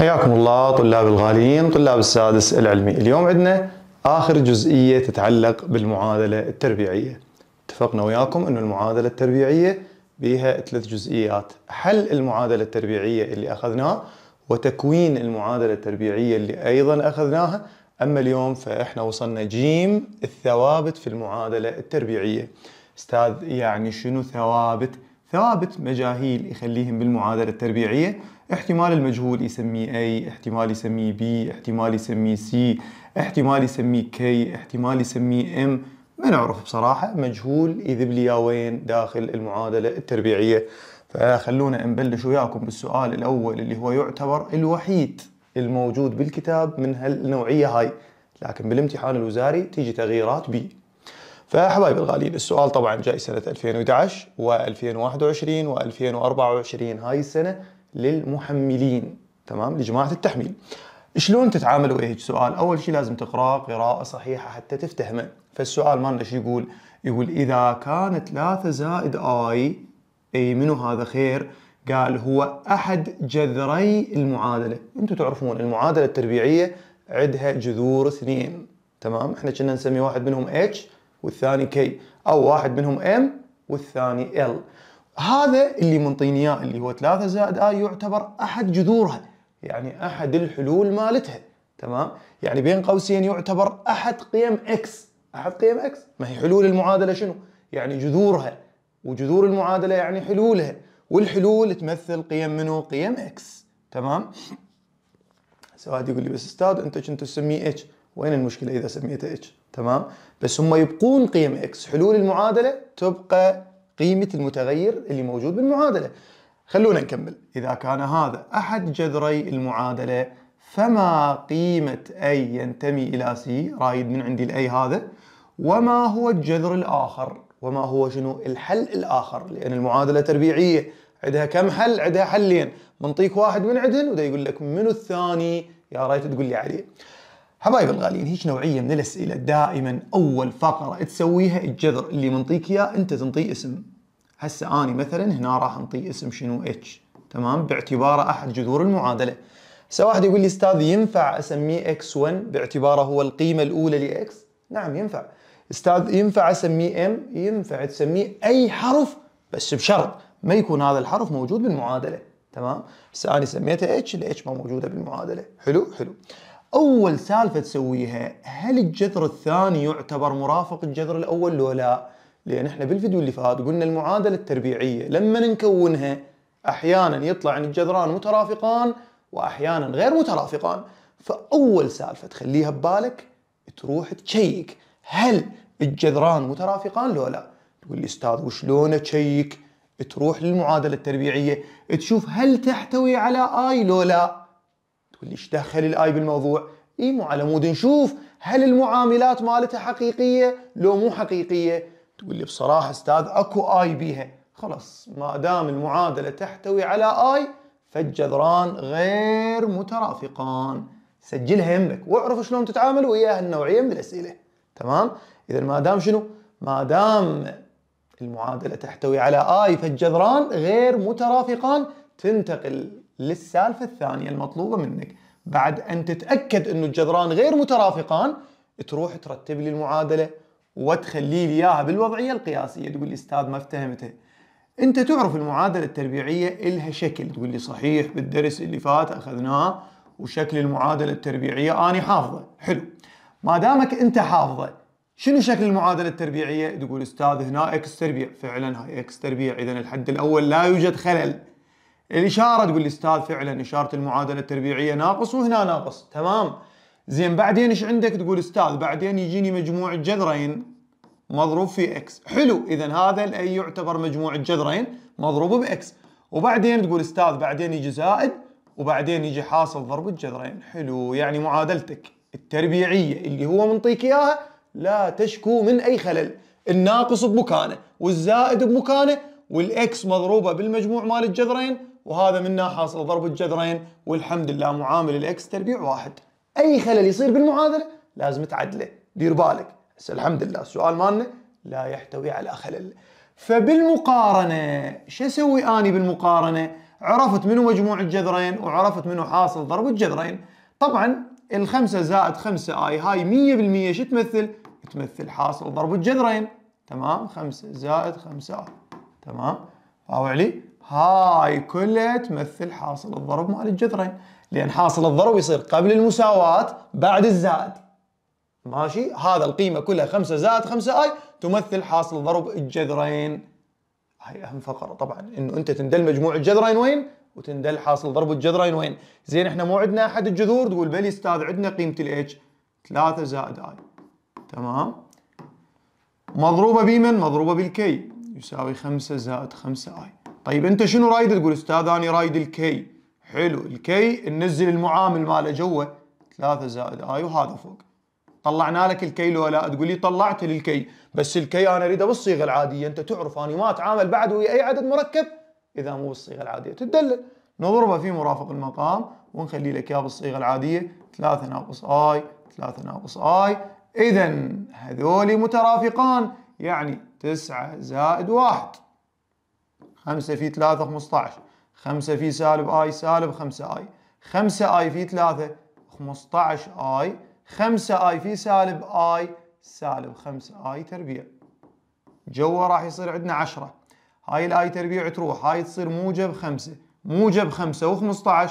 حياكم الله طلاب الغاليين طلاب السادس العلمي اليوم عندنا آخر جزئية تتعلق بالمعادلة التربيعية اتفقنا وياكم أن المعادلة التربيعية بها ثلاث جزئيات حل المعادلة التربيعية اللي أخذناه وتكوين المعادلة التربيعية اللي أيضا أخذناها أما اليوم فإحنا وصلنا جيم الثوابت في المعادلة التربيعية أستاذ يعني شنو ثوابت؟ ثوابت مجاهيل يخليهم بالمعادلة التربيعية احتمال المجهول يسميه A احتمال يسميه B احتمال يسميه C احتمال يسميه K احتمال يسميه M ما نعرف بصراحة مجهول يذب لي وين داخل المعادلة التربيعية فخلونا نبلش وياكم بالسؤال الأول اللي هو يعتبر الوحيد الموجود بالكتاب من هالنوعية هاي لكن بالامتحان الوزاري تيجي تغييرات بي فحبايب الغاليين السؤال طبعا جاي سنة 2011 و2021 و2024 هاي السنة للمحملين تمام لجماعه التحميل شلون تتعاملوا ويا إيه هيك سؤال اول شيء لازم تقراه قراءه صحيحه حتى تفتهمه فالسؤال مالنا شو يقول يقول اذا كان 3 زائد اي اي منو هذا خير قال هو احد جذري المعادله انتم تعرفون المعادله التربيعيه عندها جذور اثنين تمام احنا كنا نسمي واحد منهم اتش والثاني كي او واحد منهم ام والثاني ال هذا اللي منطيني اياه اللي هو 3 زائد اي يعتبر احد جذورها يعني احد الحلول مالتها تمام يعني بين قوسين يعتبر احد قيم اكس احد قيم اكس ما هي حلول المعادله شنو يعني جذورها وجذور المعادله يعني حلولها والحلول تمثل قيم منو قيم اكس تمام سواد يقول لي بس استاذ انت كنت تسميه اتش وين المشكله اذا سميته اتش تمام بس هم يبقون قيم اكس حلول المعادله تبقى قيمة المتغير اللي موجود بالمعادلة خلونا نكمل إذا كان هذا أحد جذري المعادلة فما قيمة A ينتمي إلى C رايد من عندي الأي هذا وما هو الجذر الآخر وما هو شنو الحل الآخر لأن المعادلة تربيعية عندها كم حل عندها حلين منطيك واحد من عندهن وده يقول لك منو الثاني يا ريت تقول لي عليه حبايب الغاليين هيك نوعية من الأسئلة دائما أول فقرة تسويها الجذر اللي منطيك إياه أنت تنطيه اسم هسه أني مثلا هنا راح أنطيه اسم شنو اتش تمام باعتباره أحد جذور المعادلة هسه واحد يقول لي أستاذ ينفع أسميه اكس 1 باعتباره هو القيمة الأولى لإكس نعم ينفع أستاذ ينفع أسميه ام ينفع تسميه أي حرف بس بشرط ما يكون هذا الحرف موجود بالمعادلة تمام هسه أنا سميته اتش الاتش ما موجودة بالمعادلة حلو حلو اول سالفه تسويها هل الجذر الثاني يعتبر مرافق الجذر الاول لو لا لان احنا بالفيديو اللي فات قلنا المعادله التربيعيه لما نكونها احيانا يطلع ان الجذران مترافقان واحيانا غير مترافقان فاول سالفه تخليها ببالك تروح تشيك هل الجذران مترافقان لو لا تقول لي استاذ وشلون تشيك تروح للمعادله التربيعيه تشوف هل تحتوي على اي لو لا تقول لي ايش دخل الاي بالموضوع؟ اي مو على مود نشوف هل المعاملات مالتها حقيقيه لو مو حقيقيه؟ تقول لي بصراحه استاذ اكو اي بيها، خلاص ما دام المعادله تحتوي على اي فالجذران غير مترافقان. سجلها يمك واعرف شلون تتعامل ويا هالنوعيه من الاسئله. تمام؟ اذا ما دام شنو؟ ما دام المعادله تحتوي على اي فالجذران غير مترافقان تنتقل للسالفة الثانية المطلوبة منك بعد أن تتأكد أنه الجذران غير مترافقان تروح ترتب لي المعادلة وتخلي لي إياها بالوضعية القياسية تقول لي أستاذ ما افتهمته أنت تعرف المعادلة التربيعية إلها شكل تقول لي صحيح بالدرس اللي فات أخذناه وشكل المعادلة التربيعية أنا حافظه حلو ما دامك أنت حافظه شنو شكل المعادلة التربيعية؟ تقول استاذ هنا اكس تربيع، فعلا هاي اكس تربيع، اذا الحد الاول لا يوجد خلل. الاشاره تقول لي استاذ فعلا اشاره المعادله التربيعيه ناقص وهنا ناقص تمام زين بعدين ايش عندك تقول استاذ بعدين يجيني مجموع الجذرين مضروب في اكس حلو اذا هذا الاي يعتبر مجموع الجذرين مضروب باكس وبعدين تقول استاذ بعدين يجي زائد وبعدين يجي حاصل ضرب الجذرين حلو يعني معادلتك التربيعيه اللي هو منطيك اياها لا تشكو من اي خلل الناقص بمكانه والزائد بمكانه والاكس مضروبه بالمجموع مال الجذرين وهذا منه حاصل ضرب الجذرين والحمد لله معامل الاكس تربيع واحد اي خلل يصير بالمعادله لازم تعدله دير بالك بس الحمد لله السؤال مالنا لا يحتوي على خلل فبالمقارنه شو اسوي اني بالمقارنه عرفت منو مجموع الجذرين وعرفت منو حاصل ضرب الجذرين طبعا الخمسة زائد خمسة اي هاي مية بالمية شو تمثل تمثل حاصل ضرب الجذرين تمام خمسة زائد خمسة اي تمام فاهموا علي هاي كلها تمثل حاصل الضرب مال الجذرين لان حاصل الضرب يصير قبل المساواه بعد الزائد ماشي هذا القيمه كلها 5 زائد 5 اي تمثل حاصل ضرب الجذرين هاي اهم فقره طبعا انه انت تندل مجموع الجذرين وين وتندل حاصل ضرب الجذرين وين زين احنا مو عندنا احد الجذور تقول بلي استاذ عندنا قيمه الاتش 3 زائد اي تمام مضروبه بمن مضروبه بالكي يساوي 5 زائد 5 اي طيب انت شنو رايد تقول استاذ انا رايد الكي حلو الكي ننزل المعامل ماله جوا 3 زائد اي وهذا فوق طلعنا لك الكي لو لا تقول لي طلعت الكي بس الكي انا اريده بالصيغه العاديه انت تعرف انا ما اتعامل بعد ويا اي عدد مركب اذا مو بالصيغه العاديه تدلل نضربه في مرافق المقام ونخلي لك اياه بالصيغه العاديه 3 ناقص اي 3 ناقص اي اذا هذول مترافقان يعني 9 زائد 1 5 في 3 15 5 في سالب اي سالب 5 اي 5 اي في 3 15 اي 5 اي في سالب اي سالب 5 اي تربيع جوا راح يصير عندنا 10 هاي الاي تربيع تروح هاي تصير موجب 5 موجب 5 و15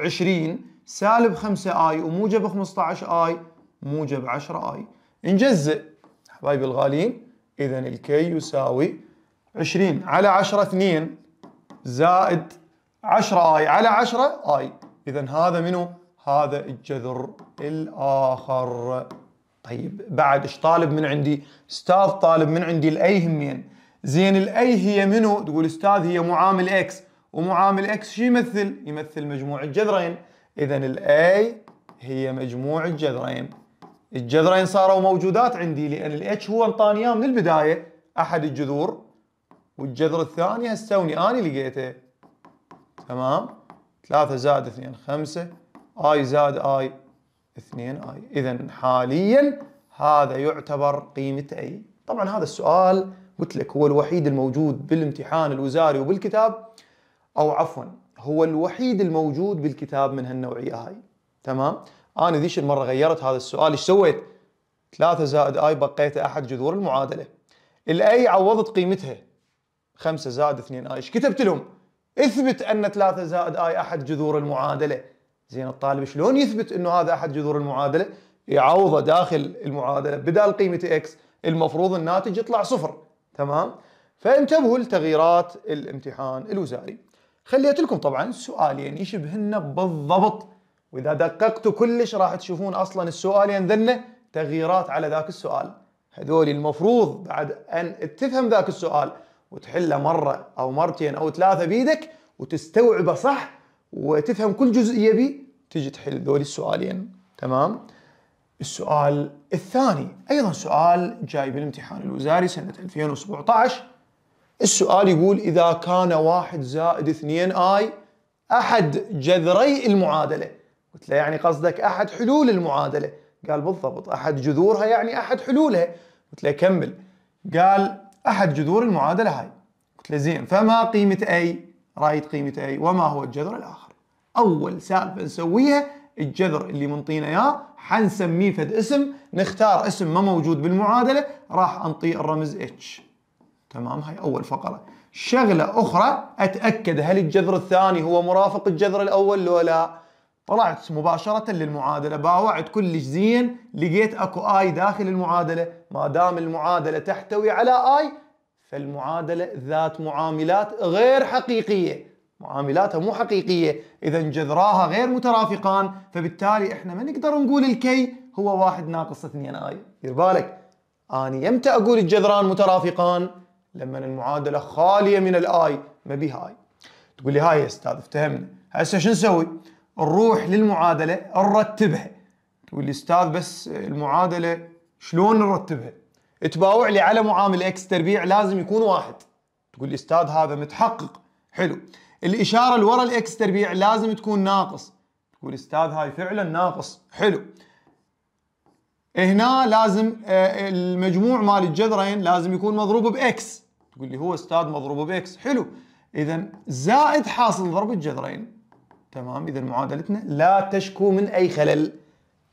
20 سالب 5 اي وموجب 15 اي موجب 10 اي نجزئ حبايبي الغاليين اذا الكي يساوي 20 على 10 2 زائد 10 اي على 10 اي اذا هذا منو؟ هذا الجذر الاخر طيب بعد ايش طالب من عندي؟ استاذ طالب من عندي الاي همين زين الاي هي منو؟ تقول استاذ هي معامل اكس ومعامل اكس شو يمثل؟ يمثل مجموع الجذرين اذا الاي هي مجموع الجذرين الجذرين صاروا موجودات عندي لان الاتش هو انطاني من البدايه احد الجذور والجذر الثاني هسوني أنا لقيته تمام 3 زائد 2 5 آي زائد آي 2 آي إذا حاليا هذا يعتبر قيمة أي طبعا هذا السؤال قلت لك هو الوحيد الموجود بالامتحان الوزاري وبالكتاب أو عفوا هو الوحيد الموجود بالكتاب من هالنوعية هاي تمام أنا ذيش المرة غيرت هذا السؤال ايش سويت 3 زائد اي بقيت احد جذور المعادله. الاي عوضت قيمتها 5 زائد 2 اي ايش كتبت لهم اثبت ان 3 زائد اي احد جذور المعادله زين الطالب شلون يثبت انه هذا احد جذور المعادله يعوضه داخل المعادله بدال قيمه اكس المفروض الناتج يطلع صفر تمام فانتبهوا لتغييرات الامتحان الوزاري خليت لكم طبعا سؤالين يشبهن بالضبط واذا دققتوا كلش راح تشوفون اصلا السؤالين ذنه تغييرات على ذاك السؤال هذول المفروض بعد ان تفهم ذاك السؤال وتحله مره او مرتين او ثلاثه بيدك وتستوعبه صح وتفهم كل جزئيه بي تجي تحل ذول السؤالين تمام السؤال الثاني ايضا سؤال جاي بالامتحان الوزاري سنه 2017 السؤال يقول اذا كان واحد زائد اثنين اي احد جذري المعادله قلت له يعني قصدك احد حلول المعادله قال بالضبط احد جذورها يعني احد حلولها قلت له كمل قال احد جذور المعادله هاي قلت له زين فما قيمه اي رايت قيمه اي وما هو الجذر الاخر اول سالفه نسويها الجذر اللي منطينا اياه حنسميه فد اسم نختار اسم ما موجود بالمعادله راح انطيه الرمز اتش تمام هاي اول فقره شغله اخرى اتاكد هل الجذر الثاني هو مرافق الجذر الاول لو لا طلعت مباشرة للمعادلة باوعت كلش زين لقيت اكو اي داخل المعادلة ما دام المعادلة تحتوي على اي فالمعادلة ذات معاملات غير حقيقية معاملاتها مو حقيقية إذا جذراها غير مترافقان فبالتالي إحنا ما نقدر نقول الكي هو واحد ناقص اثنين آي دير بالك أنا يمتى أقول الجذران مترافقان لما المعادلة خالية من الآي ما بيها آي تقول لي هاي يا أستاذ افتهمنا هسه شو نسوي نروح للمعادله نرتبها تقول لي استاذ بس المعادله شلون نرتبها تباوع لي على معامل اكس تربيع لازم يكون واحد تقول لي استاذ هذا متحقق حلو الاشاره اللي ورا الاكس تربيع لازم تكون ناقص تقول استاذ هاي فعلا ناقص حلو هنا لازم آه، المجموع مال الجذرين لازم يكون مضروب باكس تقول لي هو استاذ مضروب باكس حلو اذا زائد حاصل ضرب الجذرين تمام اذا معادلتنا لا تشكو من اي خلل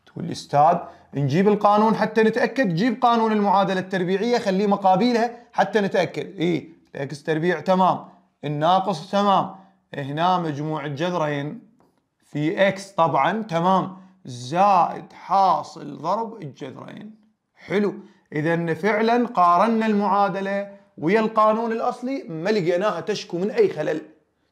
تقول استاذ نجيب القانون حتى نتاكد جيب قانون المعادله التربيعيه خليه مقابلها حتى نتاكد اي الاكس تربيع تمام الناقص تمام هنا مجموع الجذرين في اكس طبعا تمام زائد حاصل ضرب الجذرين حلو اذا فعلا قارنا المعادله ويا القانون الاصلي ما لقيناها تشكو من اي خلل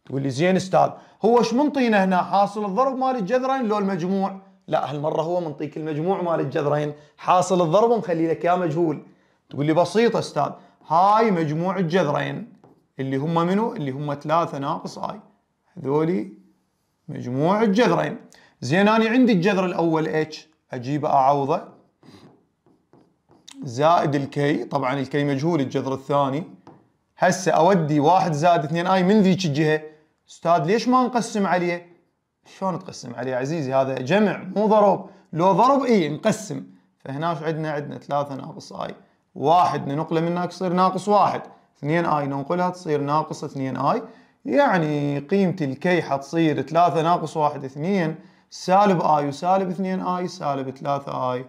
تقول لي زين استاذ هو ايش منطينا هنا حاصل الضرب مال الجذرين لو المجموع لا هالمره هو منطيك المجموع مال الجذرين حاصل الضرب ومخلي لك اياه مجهول تقول لي بسيطه استاذ هاي مجموع الجذرين اللي هم منو اللي هم ثلاثة ناقص اي هذولي مجموع الجذرين زين انا عندي الجذر الاول اتش اجيبه اعوضه زائد الكي طبعا الكي مجهول الجذر الثاني هسه اودي واحد زائد اثنين اي من ذيك الجهه استاذ ليش ما نقسم عليه؟ شلون تقسم عليه عزيزي هذا جمع مو ضرب لو ضرب اي نقسم فهناش عندنا عندنا ثلاثة ناقص اي واحد ننقله من هناك يصير ناقص واحد اثنين اي ننقلها تصير ناقص اثنين اي يعني قيمة الكي حتصير ثلاثة ناقص واحد اثنين سالب اي وسالب اثنين اي سالب ثلاثة اي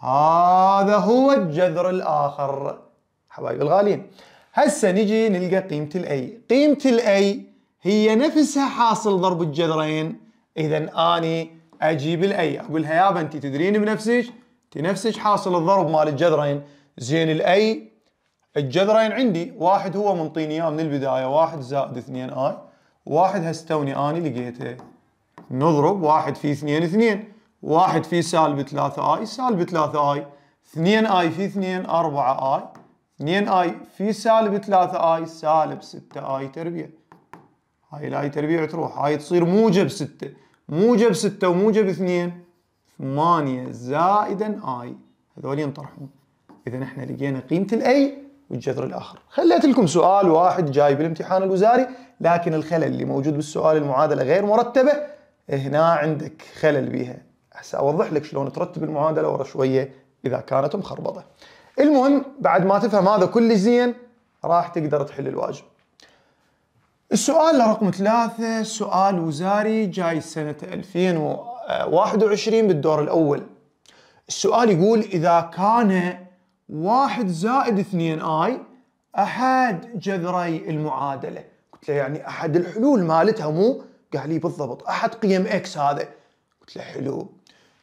هذا هو الجذر الاخر حبايبي الغاليين هسه نجي نلقى قيمة الاي قيمة الاي هي نفسها حاصل ضرب الجذرين اذا اني اجيب الاي اقول لها يابا انت تدرين بنفسك انت نفسك حاصل الضرب مال الجذرين زين الاي الجذرين عندي واحد هو منطيني اياه من البدايه واحد زائد اثنين اي واحد هستوني اني لقيته نضرب واحد في اثنين اثنين واحد في سالب ثلاثة اي سالب ثلاثة اي اثنين اي في اثنين اربعة اي اثنين اي في سالب ثلاثة اي سالب ستة اي تربيه هاي الآية تربيع تروح هاي تصير موجب ستة موجب ستة وموجب اثنين ثمانية زائدا آي هذول ينطرحون إذا احنا لقينا قيمة الأي والجذر الآخر خليت لكم سؤال واحد جاي بالامتحان الوزاري لكن الخلل اللي موجود بالسؤال المعادلة غير مرتبة هنا عندك خلل بيها هسه أوضح لك شلون ترتب المعادلة ورا شوية إذا كانت مخربطة المهم بعد ما تفهم هذا كل زين راح تقدر تحل الواجب السؤال رقم ثلاثة سؤال وزاري جاي سنة 2021 بالدور الأول السؤال يقول إذا كان واحد زائد اثنين آي أحد جذري المعادلة قلت له يعني أحد الحلول مالتها مو قال لي بالضبط أحد قيم إكس هذا قلت له حلو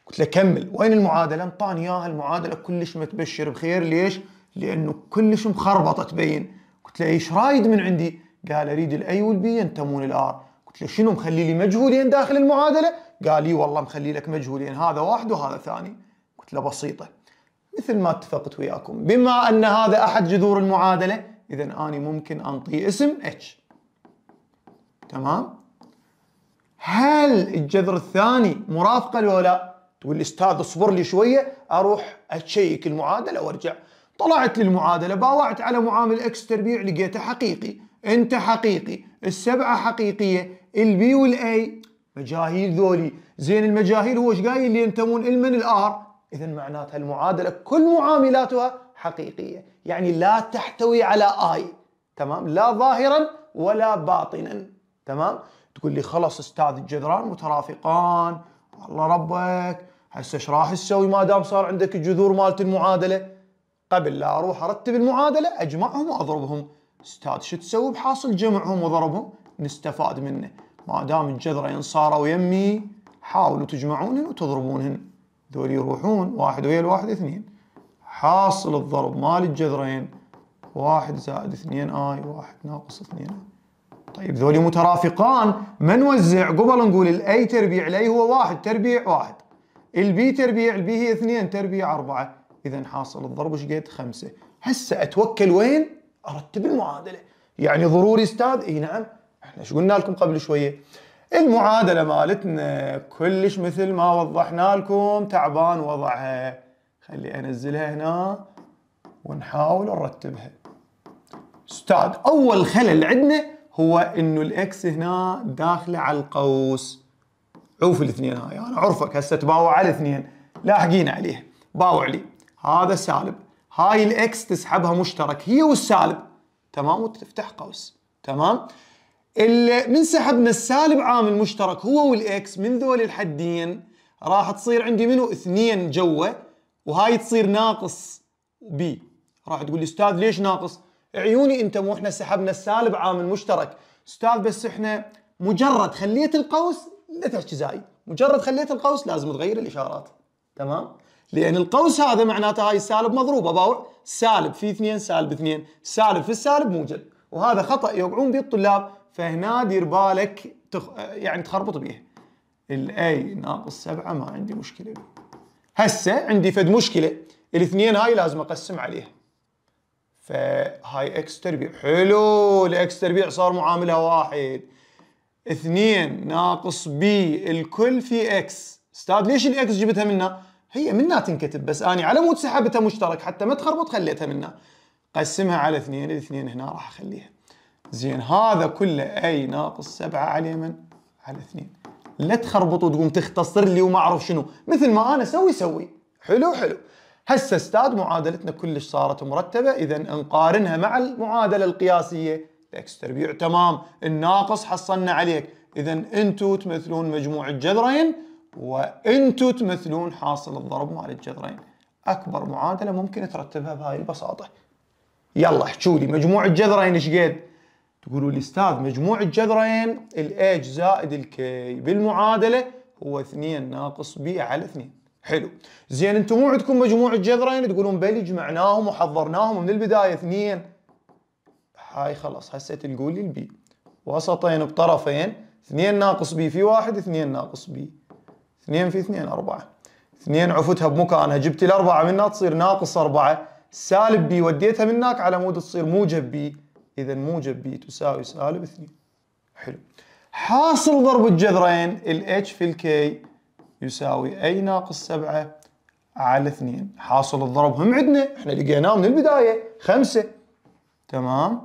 قلت له كمل وين المعادلة انطاني إياها المعادلة كلش ما تبشر بخير ليش لأنه كلش مخربطة تبين قلت له إيش رايد من عندي قال اريد الاي والبي ينتمون الار قلت له شنو مخلي لي مجهولين داخل المعادله قال لي والله مخلي لك مجهولين هذا واحد وهذا ثاني قلت له بسيطه مثل ما اتفقت وياكم بما ان هذا احد جذور المعادله اذا اني ممكن انطيه اسم اتش تمام هل الجذر الثاني مرافقه له لا تقول استاذ اصبر لي شويه اروح اشيك المعادله وارجع طلعت للمعادله باوعت على معامل اكس تربيع لقيته حقيقي انت حقيقي السبعه حقيقيه البي والاي مجاهيل ذولي زين المجاهيل هو ايش قايل اللي ينتمون المن الار اذا معناتها المعادله كل معاملاتها حقيقيه يعني لا تحتوي على اي تمام لا ظاهرا ولا باطنا تمام تقول لي خلص استاذ الجذران مترافقان الله ربك هسه ايش راح تسوي ما دام صار عندك الجذور مالت المعادله قبل لا اروح ارتب المعادله اجمعهم واضربهم استاذ شو تسوي بحاصل جمعهم وضربهم نستفاد منه ما دام الجذرين صاروا يمي حاولوا تجمعونهن وتضربونهن ذول يروحون واحد ويا الواحد اثنين حاصل الضرب مال الجذرين واحد زائد اثنين اي واحد ناقص اثنين آي. طيب ذولي مترافقان ما نوزع قبل نقول الاي تربيع الاي هو واحد تربيع واحد البي تربيع البي هي اثنين تربيع اربعه اذا حاصل الضرب ايش قد خمسه هسه اتوكل وين؟ ارتب المعادله يعني ضروري استاذ اي نعم احنا شو قلنا لكم قبل شويه المعادله مالتنا كلش مثل ما وضحنا لكم تعبان وضعها خلي انزلها هنا ونحاول نرتبها استاذ اول خلل عندنا هو انه الاكس هنا داخله على القوس عوف الاثنين هاي انا عرفك هسه تباوع على الاثنين لاحقين عليه باوع لي هذا سالب هاي الاكس تسحبها مشترك هي والسالب تمام وتفتح قوس تمام من سحبنا السالب عامل مشترك هو والاكس من ذول الحدين راح تصير عندي منو اثنين جوه وهاي تصير ناقص بي راح تقول لي استاذ ليش ناقص عيوني انت مو احنا سحبنا السالب عامل مشترك استاذ بس احنا مجرد خليت القوس لا تحكي زاي مجرد خليت القوس لازم تغير الاشارات تمام لأن القوس هذا معناته هاي السالب مضروبة باوع سالب في اثنين سالب اثنين سالب في السالب موجب وهذا خطأ يوقعون به الطلاب فهنا دير بالك تخ... يعني تخربط به الاي ناقص 7 ما عندي مشكلة هسه عندي فد مشكلة الاثنين هاي لازم اقسم عليها فهاي اكس تربيع حلو الاكس تربيع صار معاملها واحد اثنين ناقص بي الكل في اكس استاذ ليش الاكس جبتها منها؟ هي منها تنكتب بس اني على مود سحبتها مشترك حتى ما تخربط خليتها منها قسمها على اثنين الاثنين هنا راح اخليها زين هذا كله اي ناقص سبعة على من؟ على اثنين لا تخربط وتقوم تختصر لي وما اعرف شنو مثل ما انا سوي سوي حلو حلو هسه استاذ معادلتنا كلش صارت مرتبة اذا نقارنها مع المعادلة القياسية الاكس تربيع تمام الناقص حصلنا عليك اذا انتم تمثلون مجموع الجذرين وانتو تمثلون حاصل الضرب مال الجذرين اكبر معادله ممكن ترتبها بهاي البساطه يلا احكوا لي مجموع الجذرين ايش قد تقولوا لي استاذ مجموع الجذرين الاج زائد الكي بالمعادله هو 2 ناقص بي على 2 حلو زين انتم مو عندكم مجموع الجذرين تقولون بلي جمعناهم وحضرناهم من البدايه 2 هاي خلاص هسه تلقوا لي البي وسطين بطرفين 2 ناقص بي في واحد 2 ناقص بي 2 في 2 4 2 عفتها بمكانها جبت الأربعة منها تصير ناقص 4 سالب بي وديتها من هناك على مود تصير موجب بي إذا موجب بي تساوي سالب 2 حلو حاصل ضرب الجذرين ال H في الكي يساوي أي ناقص 7 على 2 حاصل الضرب هم عندنا احنا لقيناه من البداية 5 تمام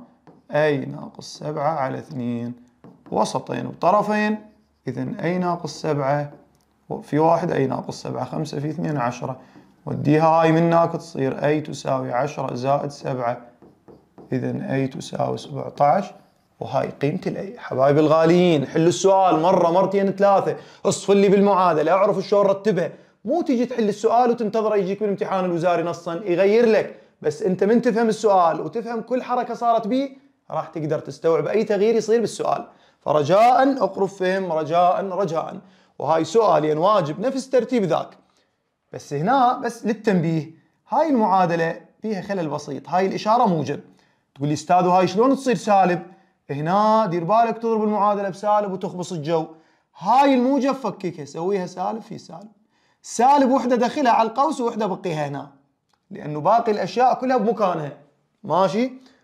أي ناقص 7 على 2 وسطين وطرفين إذا أي ناقص 7 في واحد أي ناقص سبعة خمسة في اثنين عشرة وديها هاي من هناك تصير أي تساوي عشرة زائد سبعة إذا أي تساوي سبعة عشر وهاي قيمة الأي حبايبي الغاليين حلوا السؤال مرة مرتين ثلاثة اصف لي بالمعادلة اعرف شلون رتبها مو تيجي تحل السؤال وتنتظره يجيك من امتحان الوزاري نصا يغير لك بس انت من تفهم السؤال وتفهم كل حركة صارت بيه راح تقدر تستوعب اي تغيير يصير بالسؤال فرجاء اقرب فهم رجاء رجاء وهاي سؤالين يعني واجب نفس ترتيب ذاك بس هنا بس للتنبيه هاي المعادله فيها خلل بسيط هاي الاشاره موجب تقول لي استاذ هاي شلون تصير سالب هنا دير بالك تضرب المعادله بسالب وتخبص الجو هاي الموجب فككها سويها سالب في سالب سالب وحده داخلها على القوس وحده بقيها هنا لانه باقي الاشياء كلها بمكانها ماشي